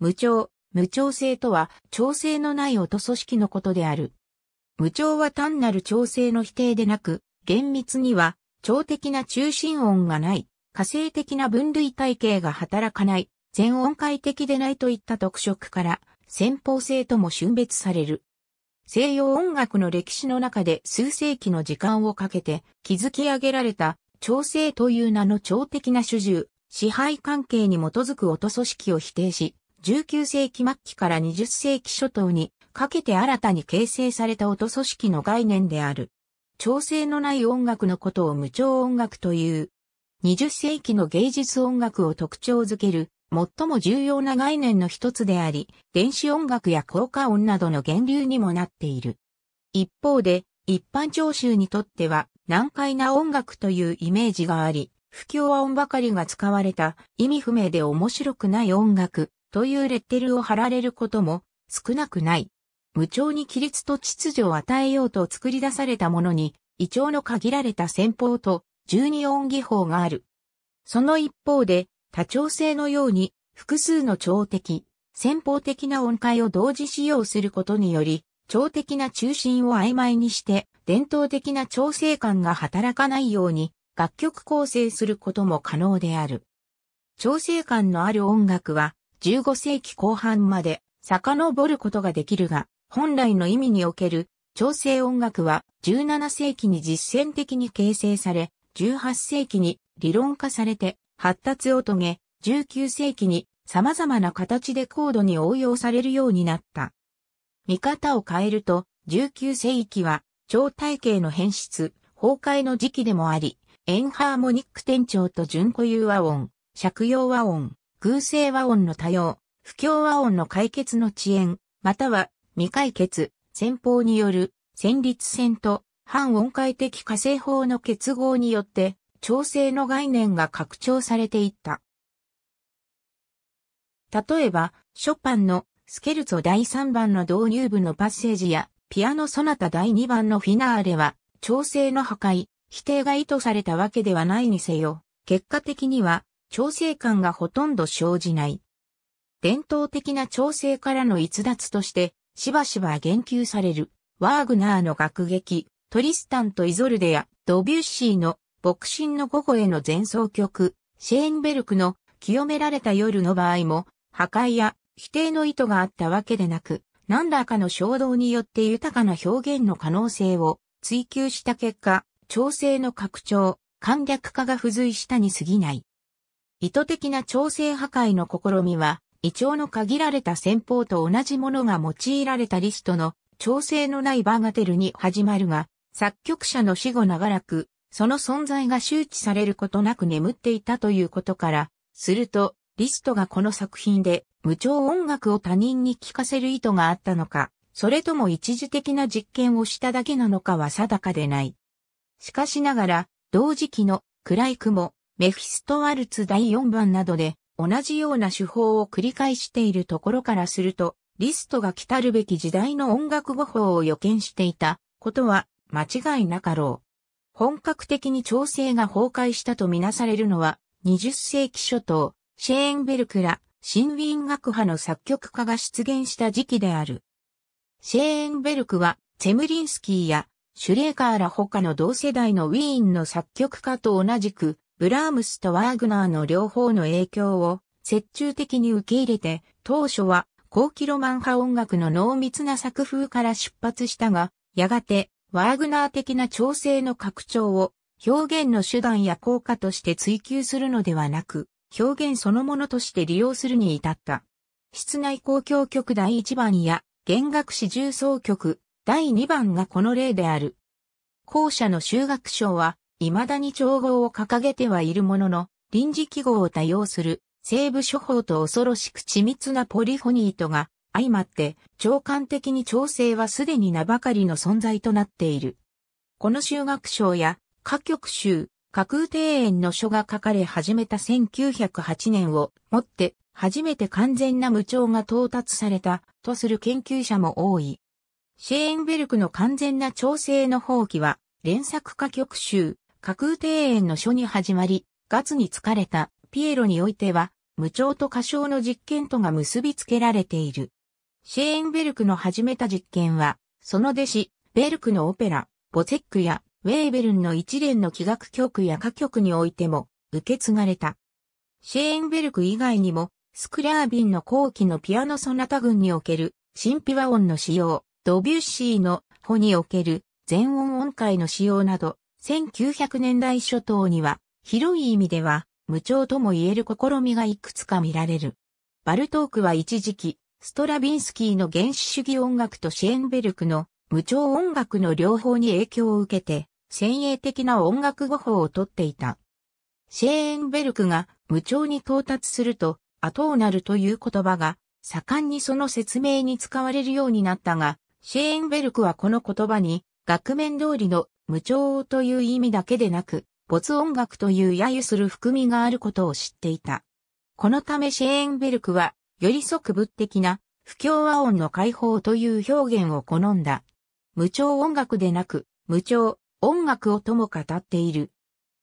無調、無調整とは調整のない音組織のことである。無調は単なる調整の否定でなく、厳密には、調的な中心音がない、火星的な分類体系が働かない、全音階的でないといった特色から、先方性とも峻別される。西洋音楽の歴史の中で数世紀の時間をかけて築き上げられた調整という名の調的な主従、支配関係に基づく音組織を否定し、19世紀末期から20世紀初頭にかけて新たに形成された音組織の概念である。調整のない音楽のことを無調音楽という。20世紀の芸術音楽を特徴づける最も重要な概念の一つであり、電子音楽や効果音などの源流にもなっている。一方で、一般聴衆にとっては難解な音楽というイメージがあり、不協和音ばかりが使われた意味不明で面白くない音楽というレッテルを貼られることも少なくない。無調に規律と秩序を与えようと作り出されたものに、異調の限られた戦法と十二音技法がある。その一方で、多調性のように複数の調的、戦法的な音階を同時使用することにより、調的な中心を曖昧にして、伝統的な調整感が働かないように、楽曲構成することも可能である。調整感のある音楽は、15世紀後半まで遡ることができるが、本来の意味における調整音楽は17世紀に実践的に形成され、18世紀に理論化されて発達を遂げ、19世紀に様々な形で高度に応用されるようになった。見方を変えると、19世紀は超体系の変質、崩壊の時期でもあり、エンハーモニック転調と純固有和音、借用和音、偶性和音の多様、不協和音の解決の遅延、または未解決、戦法による戦律戦と反音階的化成法の結合によって調整の概念が拡張されていった。例えば、ショパンのスケルツォ第3番の導入部のパッセージやピアノソナタ第2番のフィナーレは調整の破壊、否定が意図されたわけではないにせよ、結果的には調整感がほとんど生じない。伝統的な調整からの逸脱として、しばしば言及される、ワーグナーの楽劇、トリスタンとイゾルデや、ドビュッシーの、牧神の午後への前奏曲、シェーンベルクの、清められた夜の場合も、破壊や否定の意図があったわけでなく、何らかの衝動によって豊かな表現の可能性を追求した結果、調整の拡張、簡略化が付随したに過ぎない。意図的な調整破壊の試みは、胃腸の限られた戦法と同じものが用いられたリストの調整のないバーガテルに始まるが、作曲者の死後長らく、その存在が周知されることなく眠っていたということから、すると、リストがこの作品で無調音楽を他人に聴かせる意図があったのか、それとも一時的な実験をしただけなのかは定かでない。しかしながら、同時期の暗い雲、メフィストワルツ第4番などで同じような手法を繰り返しているところからすると、リストが来たるべき時代の音楽語法を予見していたことは間違いなかろう。本格的に調整が崩壊したとみなされるのは、20世紀初頭、シェーンベルクら、新ウィーン学派の作曲家が出現した時期である。シェーンベルクは、ツェムリンスキーや、シュレーカーら他の同世代のウィーンの作曲家と同じく、ブラームスとワーグナーの両方の影響を接中的に受け入れて、当初は高キロマン派音楽の濃密な作風から出発したが、やがてワーグナー的な調整の拡張を表現の手段や効果として追求するのではなく、表現そのものとして利用するに至った。室内公共曲第1番や弦楽四重奏曲第2番がこの例である。校舎の修学賞は未だに調合を掲げてはいるものの、臨時記号を多用する、西部処方と恐ろしく緻密なポリフォニーとが、相まって、長官的に調整はすでに名ばかりの存在となっている。この修学賞や、歌曲集、架空庭園の書が書かれ始めた1908年をもって、初めて完全な無調が到達された、とする研究者も多い。シェーンベルクの完全な調整の放棄は、連作歌曲集、架空庭園の書に始まり、月に疲れたピエロにおいては、無調と過小の実験とが結びつけられている。シェーンベルクの始めた実験は、その弟子、ベルクのオペラ、ボツックやウェーベルンの一連の器楽曲や歌曲においても受け継がれた。シェーンベルク以外にも、スクラービンの後期のピアノソナタ群における神秘和音の使用、ドビュッシーの穂における全音音階の使用など、1900年代初頭には、広い意味では、無調とも言える試みがいくつか見られる。バルトークは一時期、ストラビンスキーの原始主義音楽とシェーンベルクの無調音楽の両方に影響を受けて、先鋭的な音楽語法をとっていた。シェーンベルクが無調に到達すると、後をなるという言葉が、盛んにその説明に使われるようになったが、シェーンベルクはこの言葉に、額面通りの無調という意味だけでなく、没音楽という揶揄する含みがあることを知っていた。このためシェーンベルクは、より即物的な不協和音の解放という表現を好んだ。無調音楽でなく、無調音楽をとも語っている。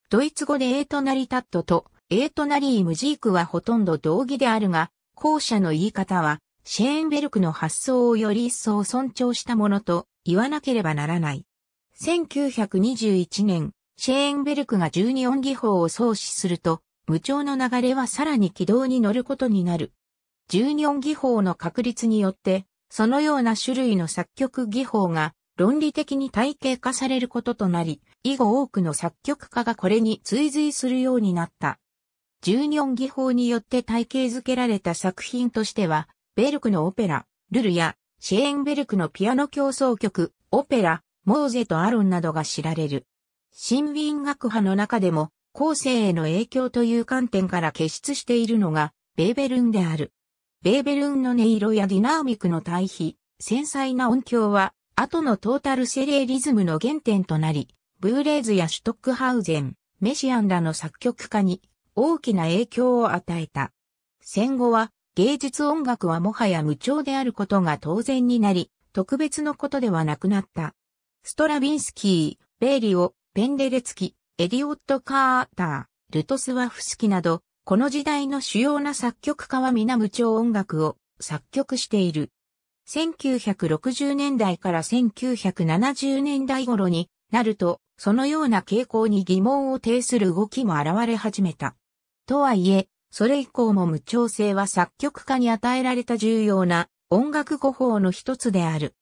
ドイツ語でエートナリタットとエートナリームジークはほとんど同義であるが、後者の言い方は、シェーンベルクの発想をより一層尊重したものと言わなければならない。1921年、シェーンベルクが12音技法を創始すると、無調の流れはさらに軌道に乗ることになる。12音技法の確立によって、そのような種類の作曲技法が論理的に体系化されることとなり、以後多くの作曲家がこれに追随するようになった。12音技法によって体系づけられた作品としては、ベルクのオペラ、ルルや、シェーンベルクのピアノ競争曲、オペラ、モーゼとアロンなどが知られる。神民学派の中でも、後世への影響という観点から傑出しているのが、ベーベルンである。ベーベルンの音色やディナーミックの対比、繊細な音響は、後のトータルセレーリズムの原点となり、ブーレーズやシュトックハウゼン、メシアンらの作曲家に大きな影響を与えた。戦後は、芸術音楽はもはや無調であることが当然になり、特別のことではなくなった。ストラビンスキー、ベイリオ、ペンデレツキ、エディオット・カーター、ルトスワフスキなど、この時代の主要な作曲家は皆無調音楽を作曲している。1960年代から1970年代頃になると、そのような傾向に疑問を呈する動きも現れ始めた。とはいえ、それ以降も無調性は作曲家に与えられた重要な音楽語法の一つである。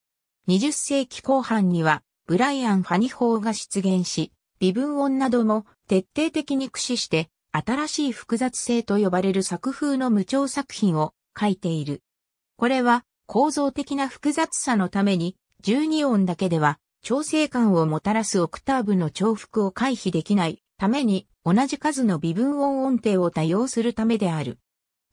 20世紀後半にはブライアン・ファニ法が出現し、微分音なども徹底的に駆使して、新しい複雑性と呼ばれる作風の無調作品を書いている。これは構造的な複雑さのために12音だけでは調整感をもたらすオクターブの重複を回避できないために同じ数の微分音音程を多用するためである。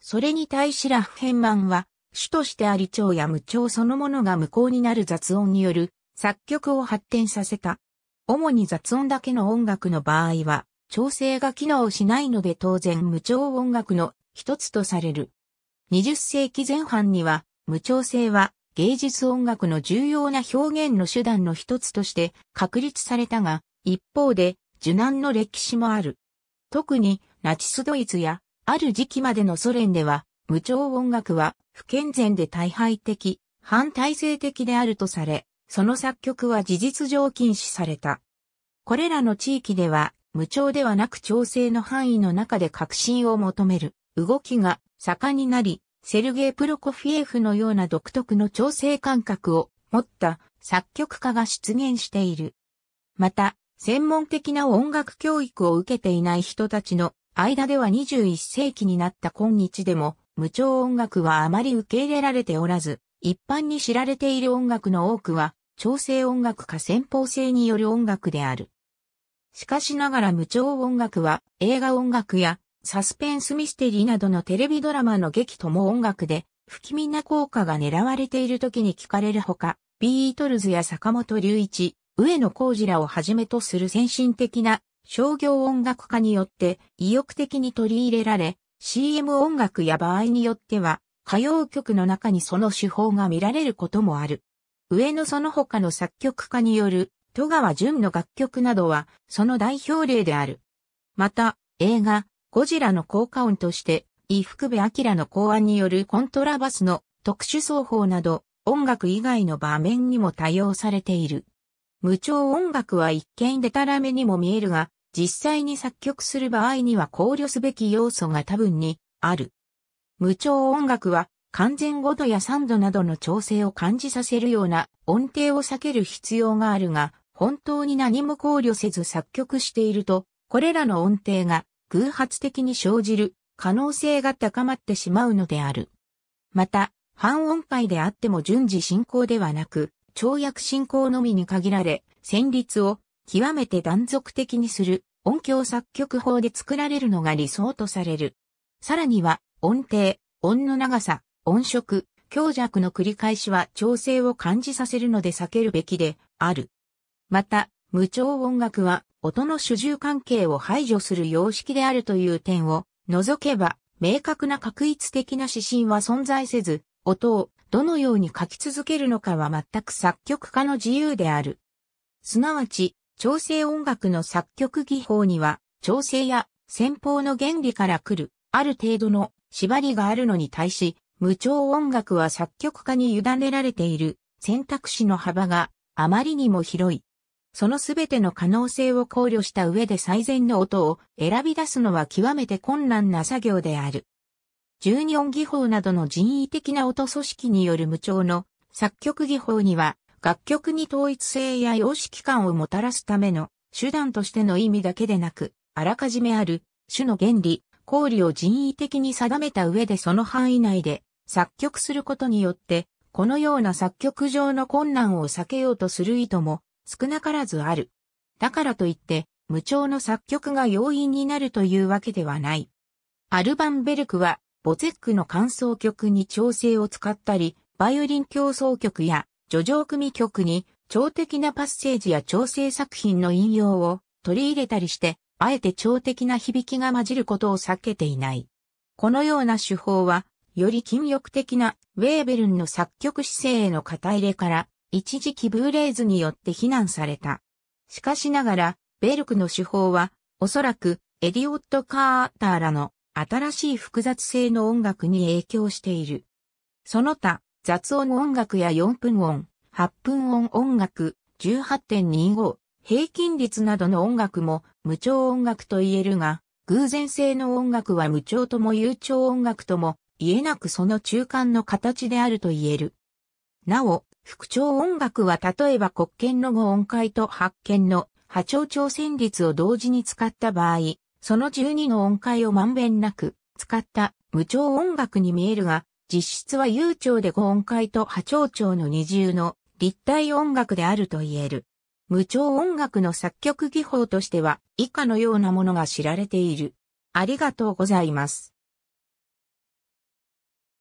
それに対しラフヘンマンは主としてあり調や無調そのものが無効になる雑音による作曲を発展させた。主に雑音だけの音楽の場合は、調整が機能しないので当然無調音楽の一つとされる。20世紀前半には、無調整は芸術音楽の重要な表現の手段の一つとして確立されたが、一方で、受難の歴史もある。特に、ナチスドイツや、ある時期までのソ連では、無調音楽は不健全で大敗的、反体制的であるとされ、その作曲は事実上禁止された。これらの地域では、無調ではなく調整の範囲の中で革新を求める動きが盛んになり、セルゲイ・プロコフィエフのような独特の調整感覚を持った作曲家が出現している。また、専門的な音楽教育を受けていない人たちの間では21世紀になった今日でも、無調音楽はあまり受け入れられておらず、一般に知られている音楽の多くは、調整音楽か先方性による音楽である。しかしながら無調音楽は映画音楽やサスペンスミステリーなどのテレビドラマの劇とも音楽で不気味な効果が狙われている時に聞かれるほか、ビートルズや坂本隆一、上野浩二らをはじめとする先進的な商業音楽家によって意欲的に取り入れられ、CM 音楽や場合によっては歌謡曲の中にその手法が見られることもある。上のその他の作曲家による戸川淳の楽曲などはその代表例である。また、映画、ゴジラの効果音として、伊福部明の考案によるコントラバスの特殊奏法など、音楽以外の場面にも多用されている。無調音楽は一見でたらめにも見えるが、実際に作曲する場合には考慮すべき要素が多分にある。無調音楽は完全5度や3度などの調整を感じさせるような音程を避ける必要があるが、本当に何も考慮せず作曲していると、これらの音程が偶発的に生じる可能性が高まってしまうのである。また、半音階であっても順次進行ではなく、跳躍進行のみに限られ、旋律を極めて断続的にする音響作曲法で作られるのが理想とされる。さらには、音程、音の長さ、音色、強弱の繰り返しは調整を感じさせるので避けるべきである。また、無調音楽は音の主従関係を排除する様式であるという点を除けば、明確な確一的な指針は存在せず、音をどのように書き続けるのかは全く作曲家の自由である。すなわち、調整音楽の作曲技法には、調整や先方の原理から来る、ある程度の縛りがあるのに対し、無調音楽は作曲家に委ねられている選択肢の幅があまりにも広い。そのすべての可能性を考慮した上で最善の音を選び出すのは極めて困難な作業である。12音技法などの人為的な音組織による無調の作曲技法には楽曲に統一性や様式感をもたらすための手段としての意味だけでなく、あらかじめある種の原理、考慮を人為的に定めた上でその範囲内で作曲することによって、このような作曲上の困難を避けようとする意図も少なからずある。だからといって、無調の作曲が要因になるというわけではない。アルバンベルクは、ボゼックの感想曲に調整を使ったり、バイオリン競争曲や、叙情組曲に、超的なパッセージや調整作品の引用を取り入れたりして、あえて超的な響きが混じることを避けていない。このような手法は、より禁欲的なウェーベルンの作曲姿勢への肩入れから、一時期ブーレーズによって非難された。しかしながら、ベルクの手法は、おそらく、エディオット・カーターらの新しい複雑性の音楽に影響している。その他、雑音音楽や4分音、8分音音楽、18.25、平均率などの音楽も無調音楽と言えるが、偶然性の音楽は無調とも有調音楽とも言えなくその中間の形であると言える。なお、副調音楽は例えば国権の語音階と発見の波長調旋律を同時に使った場合、その12の音階をまんべんなく使った無調音楽に見えるが、実質は悠長で語音階と波長調の二重の立体音楽であると言える。無調音楽の作曲技法としては以下のようなものが知られている。ありがとうございます。